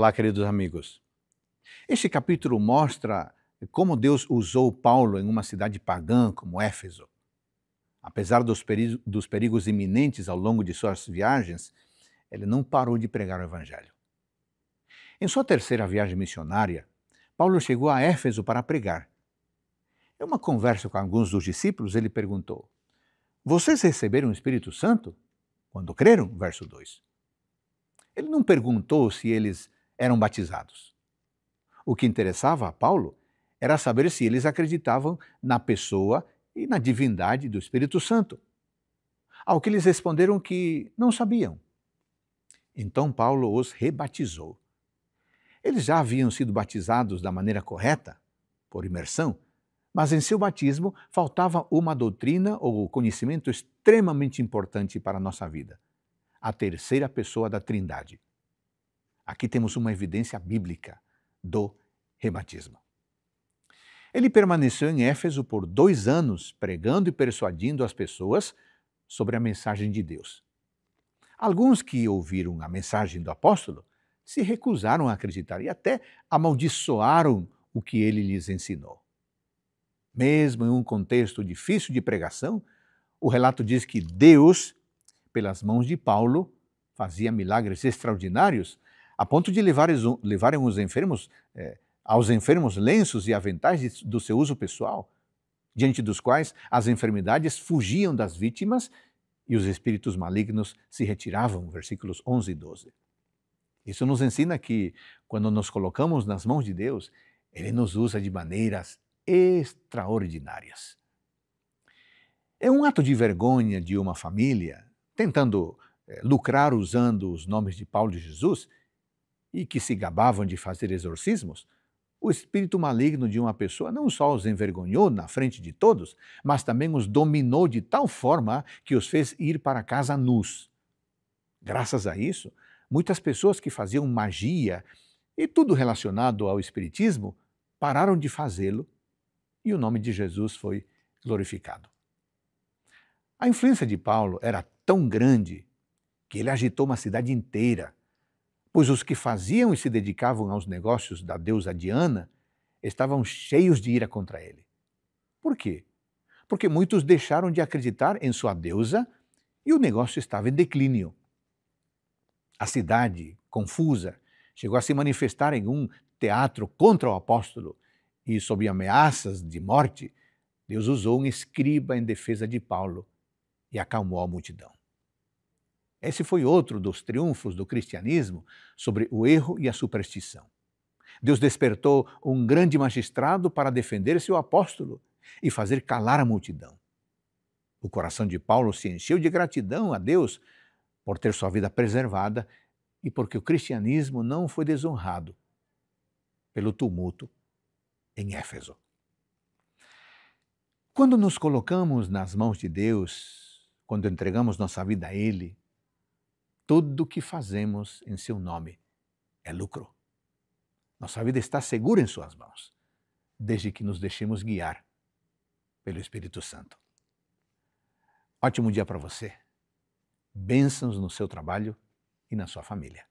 Olá, queridos amigos. Este capítulo mostra como Deus usou Paulo em uma cidade pagã como Éfeso. Apesar dos, perigos, dos perigos iminentes ao longo de suas viagens, ele não parou de pregar o Evangelho. Em sua terceira viagem missionária, Paulo chegou a Éfeso para pregar. Em uma conversa com alguns dos discípulos, ele perguntou: Vocês receberam o Espírito Santo? Quando creram? Verso 2. Ele não perguntou se eles eram batizados. O que interessava a Paulo era saber se eles acreditavam na pessoa e na divindade do Espírito Santo. Ao que eles responderam que não sabiam. Então Paulo os rebatizou. Eles já haviam sido batizados da maneira correta, por imersão, mas em seu batismo faltava uma doutrina ou conhecimento extremamente importante para a nossa vida: a terceira pessoa da Trindade. Aqui temos uma evidência bíblica do rebatismo. Ele permaneceu em Éfeso por dois anos, pregando e persuadindo as pessoas sobre a mensagem de Deus. Alguns que ouviram a mensagem do apóstolo se recusaram a acreditar e até amaldiçoaram o que ele lhes ensinou. Mesmo em um contexto difícil de pregação, o relato diz que Deus, pelas mãos de Paulo, fazia milagres extraordinários a ponto de levarem, os enfermos, é, aos enfermos lenços e aventais do seu uso pessoal, diante dos quais as enfermidades fugiam das vítimas e os espíritos malignos se retiravam. Versículos 11 e 12. Isso nos ensina que, quando nos colocamos nas mãos de Deus, Ele nos usa de maneiras extraordinárias. É um ato de vergonha de uma família, tentando é, lucrar usando os nomes de Paulo e Jesus, e que se gabavam de fazer exorcismos, o espírito maligno de uma pessoa não só os envergonhou na frente de todos, mas também os dominou de tal forma que os fez ir para casa nus. Graças a isso, muitas pessoas que faziam magia e tudo relacionado ao espiritismo pararam de fazê-lo e o nome de Jesus foi glorificado. A influência de Paulo era tão grande que ele agitou uma cidade inteira pois os que faziam e se dedicavam aos negócios da deusa Diana estavam cheios de ira contra ele. Por quê? Porque muitos deixaram de acreditar em sua deusa e o negócio estava em declínio. A cidade, confusa, chegou a se manifestar em um teatro contra o apóstolo e, sob ameaças de morte, Deus usou um escriba em defesa de Paulo e acalmou a multidão. Esse foi outro dos triunfos do cristianismo sobre o erro e a superstição. Deus despertou um grande magistrado para defender seu apóstolo e fazer calar a multidão. O coração de Paulo se encheu de gratidão a Deus por ter sua vida preservada e porque o cristianismo não foi desonrado pelo tumulto em Éfeso. Quando nos colocamos nas mãos de Deus, quando entregamos nossa vida a Ele, tudo que fazemos em seu nome é lucro. Nossa vida está segura em suas mãos, desde que nos deixemos guiar pelo Espírito Santo. Ótimo dia para você. Bênçãos no seu trabalho e na sua família.